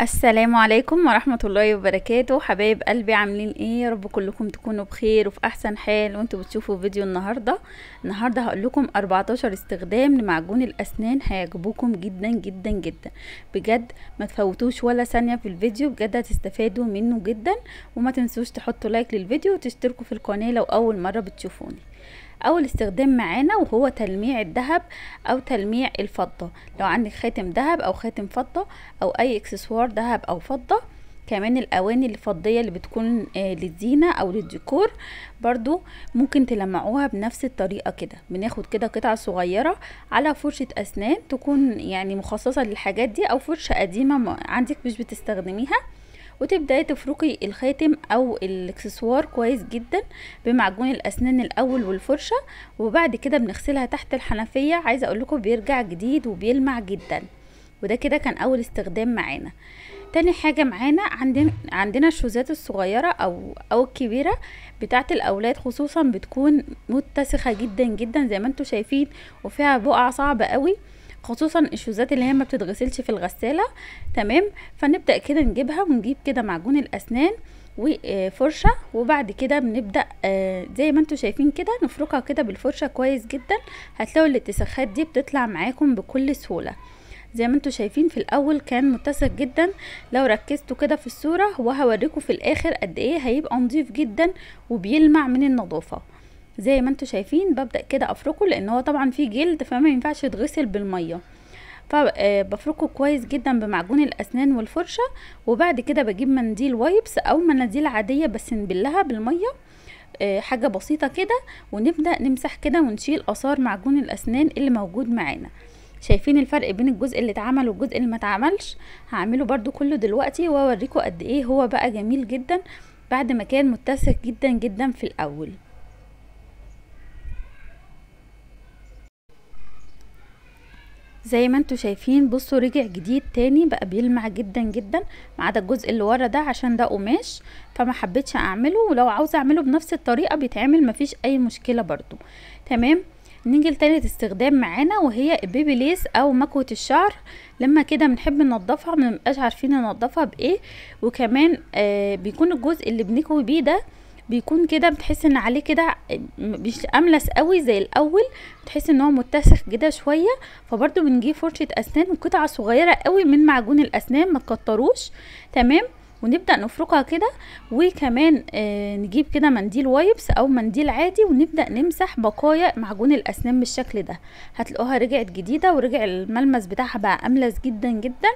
السلام عليكم ورحمة الله وبركاته حبايب قلبي عاملين ايه يا رب كلكم تكونوا بخير وفي احسن حال وانتوا بتشوفوا فيديو النهاردة النهاردة هقول لكم 14 استخدام لمعجون الاسنان هيعجبوكم جدا جدا جدا بجد ما تفوتوش ولا ثانية في الفيديو بجد هتستفادوا منه جدا وما تنسوش تحطوا لايك للفيديو وتشتركوا في القناة لو اول مرة بتشوفوني أول استخدام معانا وهو تلميع الذهب أو تلميع الفضة لو عندك خاتم ذهب أو خاتم فضة أو أي اكسسوار ذهب أو فضة كمان الأواني الفضية اللي بتكون آه، للزينة أو للديكور برضو ممكن تلمعوها بنفس الطريقة كده بناخد كده قطعة صغيرة على فرشة أسنان تكون يعني مخصصة للحاجات دي أو فرشة قديمة عندك مش بتستخدميها وتبداي تفركي الخاتم او الاكسسوار كويس جدا بمعجون الاسنان الاول والفرشه وبعد كده بنغسلها تحت الحنفيه عايزه اقول لكم بيرجع جديد وبيلمع جدا وده كده كان اول استخدام معانا تاني حاجه معانا عندنا عندنا الشوزات الصغيره او او الكبيره بتاعه الاولاد خصوصا بتكون متسخه جدا جدا زي ما انتم شايفين وفيها بقع صعبه قوي خصوصا الشوزات اللي هي ما بتتغسلش في الغسالة تمام فنبدأ كده نجيبها ونجيب كده معجون الأسنان وفرشة وبعد كده بنبدأ آه، زي ما انتم شايفين كده نفركها كده بالفرشة كويس جدا هتلاقوا الاتساخات دي بتطلع معاكم بكل سهولة زي ما انتم شايفين في الاول كان متسق جدا لو ركزتوا كده في الصورة وهوريكم في الاخر قد ايه هيبقى نظيف جدا وبيلمع من النظافة زي ما انتوا شايفين ببدا كده افركه لان هو طبعا فيه جلد فما ينفعش يتغسل بالميه فبفركه آه، كويس جدا بمعجون الاسنان والفرشه وبعد كده بجيب منديل وايبس او مناديل عاديه بس نبلها بالميه آه، حاجة بسيطة كده ونبدأ نمسح كده ونشيل آثار معجون الأسنان اللي موجود معانا شايفين الفرق بين الجزء اللي اتعمل والجزء اللي ما اتعملش هعمله برضو كله دلوقتي واوريكم قد ايه هو بقى جميل جدا بعد ما كان متسخ جدا جدا في الاول زي ما انتوا شايفين بصوا رجع جديد تاني بقى بيلمع جدا جدا ما عدا الجزء اللي ورا ده عشان ده قماش فما حبيتش اعمله ولو عاوزه اعمله بنفس الطريقه بيتعمل مفيش اي مشكله برضو تمام نيجي لتالت استخدام معانا وهي البيبي ليس او مكوة الشعر لما كده بنحب ننضفها منبقاش عارفين ننضفها بايه وكمان آه بيكون الجزء اللي بنكوي بيه ده بيكون كده بتحس ان عليه كده مش املس قوي زي الاول بتحس ان هو متسخ كده شويه فبرده بنجيب فرشه اسنان وقطعه صغيره قوي من معجون الاسنان ما تكتروش تمام ونبدا نفركها كده وكمان آه نجيب كده منديل وايبس او منديل عادي ونبدا نمسح بقايا معجون الاسنان بالشكل ده هتلاقوها رجعت جديده ورجع الملمس بتاعها بقى املس جدا جدا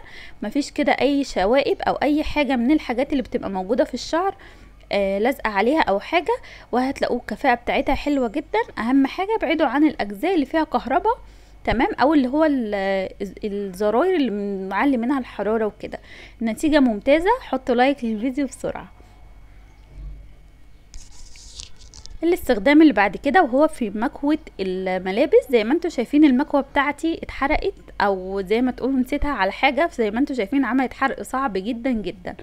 مفيش كده اي شوائب او اي حاجه من الحاجات اللي بتبقى موجوده في الشعر آه، لازقه عليها او حاجه وهتلاقوا الكفاءه بتاعتها حلوه جدا اهم حاجه ابعدوا عن الاجزاء اللي فيها كهرباء تمام او اللي هو الزراير اللي معلي منها الحراره وكده النتيجه ممتازه حطوا لايك للفيديو بسرعه الاستخدام اللي بعد كده وهو في مكوة الملابس زي ما انتم شايفين المكوة بتاعتي اتحرقت او زي ما تقولوا نسيتها على حاجة زي ما انتم شايفين عملت حرق صعب جدا جدا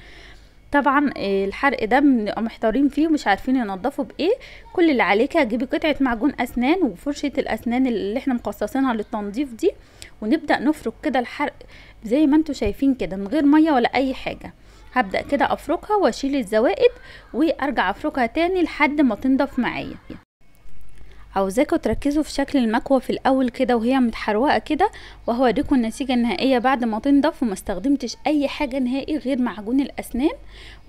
طبعا آه، الحرق ده بنبقى محتارين فيه ومش عارفين ينضفه بايه كل اللي عليك هتجيبي قطعه معجون اسنان وفرشه الاسنان اللي احنا مخصصينها للتنظيف دي ونبدا نفرك كده الحرق زي ما انتم شايفين كده من غير ميه ولا اي حاجه هبدا كده افركها واشيل الزوائد وارجع افركها تاني لحد ما تنضف معايا عاوزاكوا تركزوا في شكل المكوة في الاول كده وهي متحروقة كده وهوريكوا النتيجة النهائية بعد ما تنضف وما استخدمتش اي حاجة نهائي غير معجون الاسنان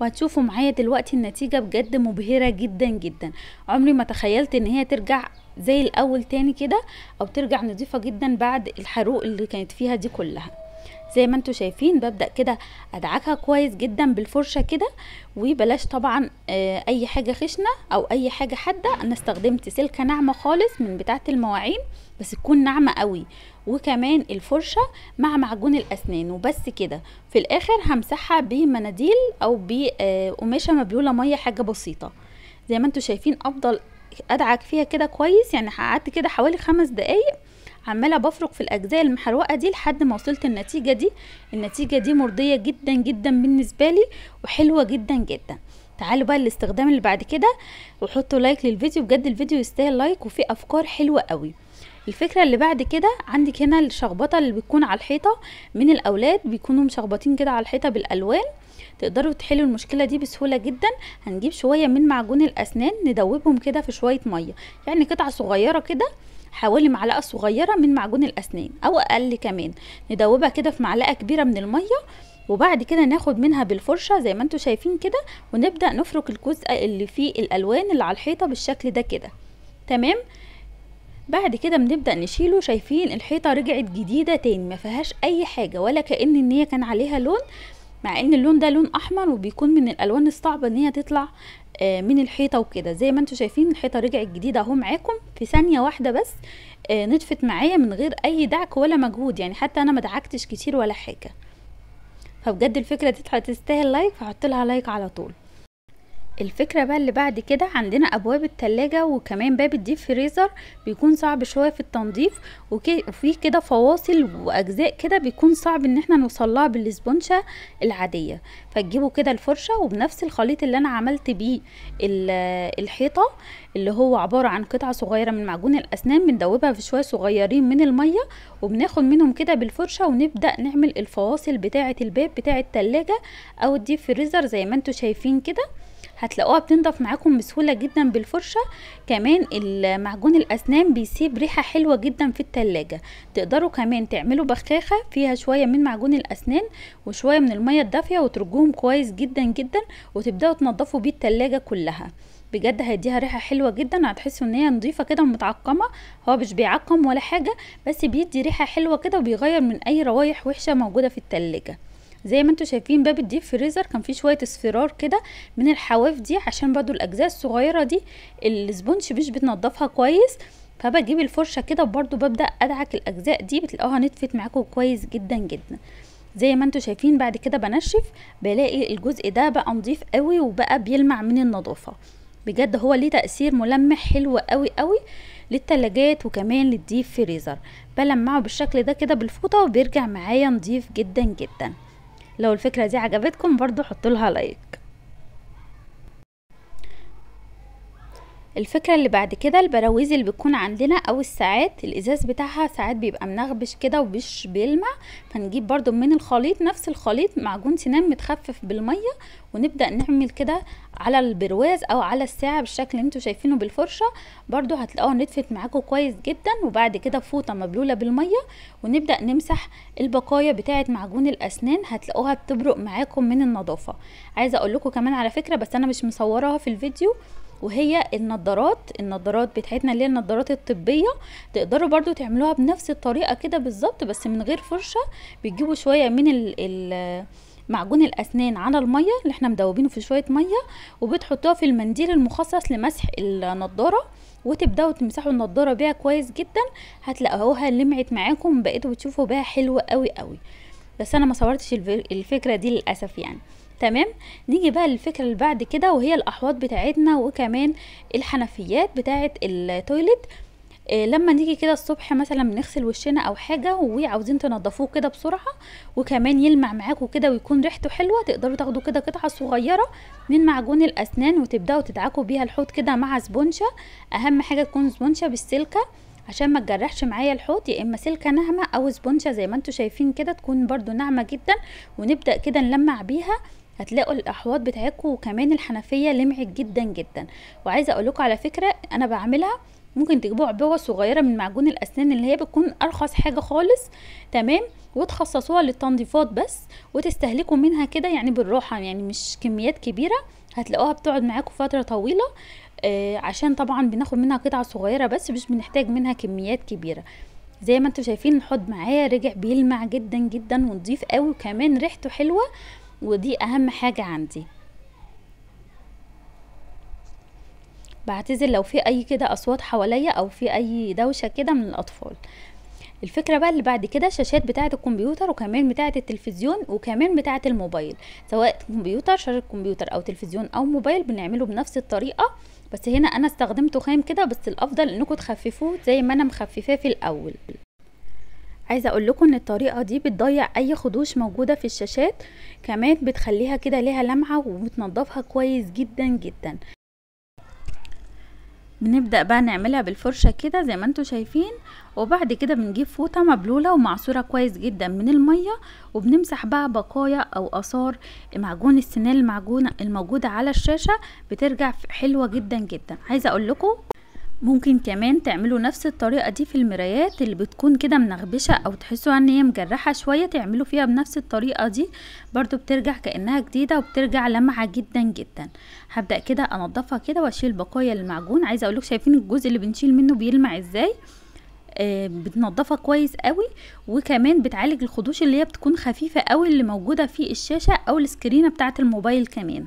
وهتشوفوا معايا دلوقتي النتيجة بجد مبهرة جدا جدا عمري ما تخيلت ان هي ترجع زي الاول تاني كده او ترجع نظيفة جدا بعد الحروق اللي كانت فيها دي كلها زي ما انتوا شايفين ببدأ كده ادعكها كويس جدا بالفرشة كده وبلاش طبعا آه، اي حاجة خشنة او اي حاجة حادة انا استخدمت سلكة ناعمة خالص من بتاعة المواعين بس تكون ناعمة قوي وكمان الفرشة مع معجون الأسنان وبس كده في الآخر همسحها بمناديل أو بقماشة آه، مبلولة مية حاجة بسيطة زي ما انتوا شايفين أفضل أدعك فيها كده كويس يعني قعدت كده حوالي خمس دقايق عماله بفرك في الاجزاء المحروقه دي لحد ما وصلت النتيجه دي النتيجه دي مرضيه جدا جدا بالنسبه لي وحلوه جدا جدا تعالوا بقى الاستخدام اللي بعد كده وحطوا لايك للفيديو بجد الفيديو يستاهل لايك وفيه افكار حلوه قوي الفكره اللي بعد كده عندك هنا الشخبطه اللي بتكون على الحيطه من الاولاد بيكونوا مشخبطين كده على الحيطه بالالوان تقدروا تحلوا المشكله دي بسهوله جدا هنجيب شويه من معجون الاسنان ندوبهم كده في شويه ميه يعني قطعه صغيره كده حوالي معلقه صغيره من معجون الاسنان او اقل كمان ندوبها كده في معلقه كبيره من الميه وبعد كده ناخد منها بالفرشه زي ما انتم شايفين كده ونبدا نفرك الجزء اللي فيه الالوان اللي على الحيطه بالشكل ده كده تمام بعد كده بنبدا نشيله شايفين الحيطه رجعت جديده تاني ما فيهاش اي حاجه ولا كان ان هي كان عليها لون مع ان اللون ده لون احمر وبيكون من الالوان الصعبه ان هي تطلع آه، من الحيطه وكده زي ما انتم شايفين الحيطه رجعت جديده اهو معاكم في ثانيه واحده بس آه، نطفت معايا من غير اي دعك ولا مجهود يعني حتى انا ما دعكتش كتير ولا حاجه فبجد الفكره دي تستاهل لايك فحط لها لايك على طول الفكرة بقى اللي بعد كده عندنا ابواب التلاجة وكمان باب الديب فريزر بيكون صعب شوية في التنظيف وفي كده فواصل واجزاء كده بيكون صعب ان احنا نوصلها بالسبونشة العادية فتجيبوا كده الفرشة وبنفس الخليط اللي انا عملت بيه الحيطة اللي هو عبارة عن قطعة صغيرة من معجون الاسنان بندوبها في شوية صغيرين من المية وبناخد منهم كده بالفرشة ونبدأ نعمل الفواصل بتاعة الباب بتاعة التلاجة او الديب فريزر زي ما انتوا شايفين كده هتلاقوها بتنضف معاكم بسهولة جدا بالفرشة كمان معجون الأسنان بيسيب ريحة حلوة جدا في التلاجة تقدروا كمان تعملوا بخاخة فيها شوية من معجون الأسنان وشوية من المية الدافية وترجوهم كويس جدا جدا وتبدأوا تنضفوا بيه التلاجة كلها بجد هيديها ريحه حلوه جدا هتحسوا ان هي نظيفه كده ومتعقمه هو مش بيعقم ولا حاجه بس بيدي ريحه حلوه كده وبيغير من اي روايح وحشه موجوده في التلاجة زي ما انتم شايفين باب الديب فريزر كان فيه شويه اصفرار كده من الحواف دي عشان برضو الاجزاء الصغيره دي الاسبونج مش بتنضفها كويس فبجيب الفرشه كده وبرضو ببدا ادعك الاجزاء دي بتلاقوها نتفت معاكم كويس جدا جدا زي ما انتم شايفين بعد كده بنشف بلاقي الجزء ده بقى نضيف قوي وبقى بيلمع من النظافه بجد هو ليه تأثير ملمح حلو قوي قوي للتلاجات وكمان للديب فريزر بلمعه بالشكل ده كده بالفوطة وبيرجع معايا نضيف جدا جدا لو الفكرة دي عجبتكم برضو حطولها لايك الفكرة اللي بعد كده البراويز اللي بتكون عندنا او الساعات الازاز بتاعها ساعات بيبقى منغبش كده وبش بيلمع فنجيب برضو من الخليط نفس الخليط معجون سنان متخفف بالمية ونبدأ نعمل كده على البرواز او على الساعه بالشكل اللي انتوا شايفينه بالفرشه برضو هتلاقوها نتفت معاكم كويس جدا وبعد كده بفوطه مبلوله بالميه ونبدا نمسح البقايا بتاعه معجون الاسنان هتلاقوها بتبرق معاكم من النظافه عايزه اقول لكم كمان على فكره بس انا مش مصوراها في الفيديو وهي النضارات النضارات بتاعتنا اللي هي النضارات الطبيه تقدروا برضو تعملوها بنفس الطريقه كده بالظبط بس من غير فرشه بتجيبوا شويه من ال معجون الاسنان على الميه اللي احنا مدوبينه في شويه ميه وبتحطوها في المنديل المخصص لمسح النضاره وتبداوا تمسحوا النضاره بيها كويس جدا هتلاقوها لمعت معاكم بقيتوا بتشوفوا بيها حلوه قوي قوي بس انا ما صورتش الفكره دي للاسف يعني تمام نيجي بقى للفكره اللي بعد كده وهي الاحواض بتاعتنا وكمان الحنفيات بتاعه التويليت آه، لما نيجي كده الصبح مثلا بنغسل وشنا او حاجه وعاوزين تنضفوه كده بسرعه وكمان يلمع معاكم كده ويكون ريحته حلوه تقدروا تاخدوا كده قطعه صغيره من معجون الاسنان وتبداوا تدعكوا بيها الحوض كده مع سبونشه اهم حاجه تكون سبونشه بالسلكه عشان ما تجرحش معايا الحوض يا اما سلكه ناعمه او سبونشه زي ما انتم شايفين كده تكون برده ناعمه جدا ونبدا كده نلمع بيها هتلاقوا الاحواض بتاعتكم وكمان الحنفيه لمعت جدا جدا وعايزه اقول لكم على فكره انا بعملها ممكن تجيبوا عبوه صغيره من معجون الاسنان اللي هي بتكون ارخص حاجه خالص تمام وتخصصوها للتنظيفات بس وتستهلكوا منها كده يعني بالراحه يعني مش كميات كبيره هتلاقوها بتقعد معاكم فتره طويله آه عشان طبعا بناخد منها قطعه صغيره بس مش بنحتاج منها كميات كبيره زي ما انتم شايفين الحوض معايا رجع بيلمع جدا جدا ونضيف قوي وكمان ريحته حلوه ودي اهم حاجه عندي بعتذر لو في اي كده اصوات حواليا او في اي دوشه كده من الاطفال الفكره بقى اللي بعد كده شاشات بتاعه الكمبيوتر وكمان بتاعه التلفزيون وكمان بتاعه الموبايل سواء كمبيوتر شاشه كمبيوتر او تلفزيون او موبايل بنعمله بنفس الطريقه بس هنا انا استخدمت خام كده بس الافضل انكم تخففوه زي ما انا مخففاه في الاول عايزه اقول لكم ان الطريقه دي بتضيع اي خدوش موجوده في الشاشات كمان بتخليها كده ليها لمعه وبتنضفها كويس جدا جدا بنبدأ بقى نعملها بالفرشة كده زي ما انتوا شايفين وبعد كده بنجيب فوطة مبلولة ومعصورة كويس جدا من المية وبنمسح بقى بقايا او اثار معجون السنان المعجونة الموجودة على الشاشة بترجع حلوة جدا جدا عايزة اقول لكم ممكن كمان تعملوا نفس الطريقة دي في المرايات اللي بتكون كده منغبشة او تحسوا ان هي مجرحة شوية تعملوا فيها بنفس الطريقة دي برضو بترجع كأنها جديدة وبترجع لمعة جدا جدا هبدأ كده انضفها كده واشيل بقايا المعجون عايزة اقولك شايفين الجزء اللي بنشيل منه بيلمع ازاي آه بتنضفها كويس قوي وكمان بتعالج الخدوش اللي هي بتكون خفيفة قوي اللي موجودة في الشاشة او السكرينة بتاعت الموبايل كمان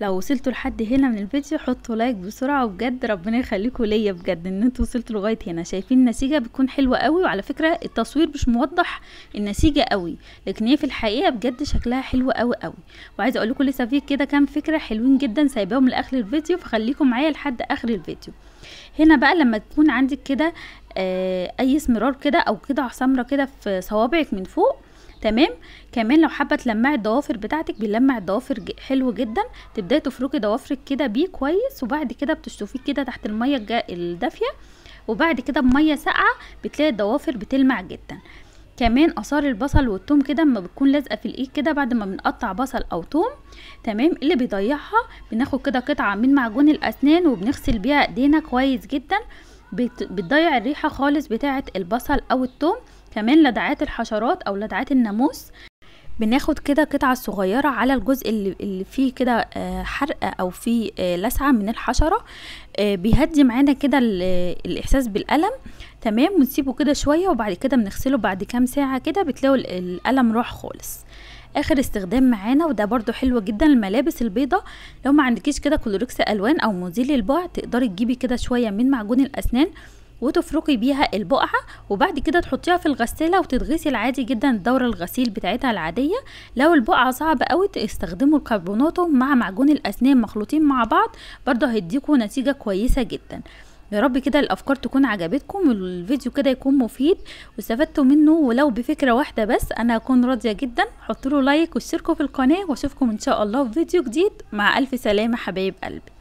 لو وصلتوا لحد هنا من الفيديو حطوا لايك بسرعه وبجد ربنا يخليكم ليا بجد ان انتوا وصلتوا لغايه هنا شايفين النسيجه بتكون حلوه قوي وعلى فكره التصوير مش موضح النسيجه قوي لكن هي في الحقيقه بجد شكلها حلو قوي قوي وعايزه اقول لكم لسه في كده كام فكره حلوين جدا سايباهم لاخر الفيديو فخليكم معايا لحد اخر الفيديو هنا بقى لما تكون عندك كده آه، اي اسمرار كده او كده سمره كده في صوابعك من فوق تمام كمان لو حابه تلمعي الضوافر بتاعتك بيلمع الضوافر حلو جدا تبداي تفركي ضوافرك كده بيه كويس وبعد كده بتشطفيه كده تحت الميه الدافيه وبعد كده بميه ساقعه بتلاقي الضوافر بتلمع جدا كمان اثار البصل والثوم كده اما بتكون لازقه في الايد كده بعد ما بنقطع بصل او ثوم تمام اللي بيضيعها بناخد كده قطعه من معجون الاسنان وبنغسل بيها ايدينا كويس جدا بتضيع الريحه خالص بتاعه البصل او الثوم كمان لدعات الحشرات او لدعات الناموس بناخد كده قطعة صغيرة على الجزء اللي, فيه كده آه، حرقة أو فيه آه، لسعة من الحشرة آه، بيهدي معانا كده الإحساس بالألم تمام ونسيبه كده شوية وبعد كده بنغسله بعد كام ساعة كده بتلاقوا الألم راح خالص اخر استخدام معانا وده برضو حلو جدا الملابس البيضة لو ما عندكيش كده كلوركس الوان او مزيل البعد تقدري تجيبي كده شوية من معجون الاسنان وتفركي بيها البقعة وبعد كده تحطيها في الغسالة وتتغسي العادي جدا الدورة الغسيل بتاعتها العادية لو البقعة صعبة قوي تستخدموا الكربوناتو مع معجون الأسنان مخلوطين مع بعض برضه هيديكوا نتيجة كويسة جدا يا رب كده الافكار تكون عجبتكم والفيديو كده يكون مفيد واستفدتوا منه ولو بفكره واحده بس انا هكون راضيه جدا حطوا لايك واشتركوا في القناه واشوفكم ان شاء الله في فيديو جديد مع الف سلامه حبايب قلبي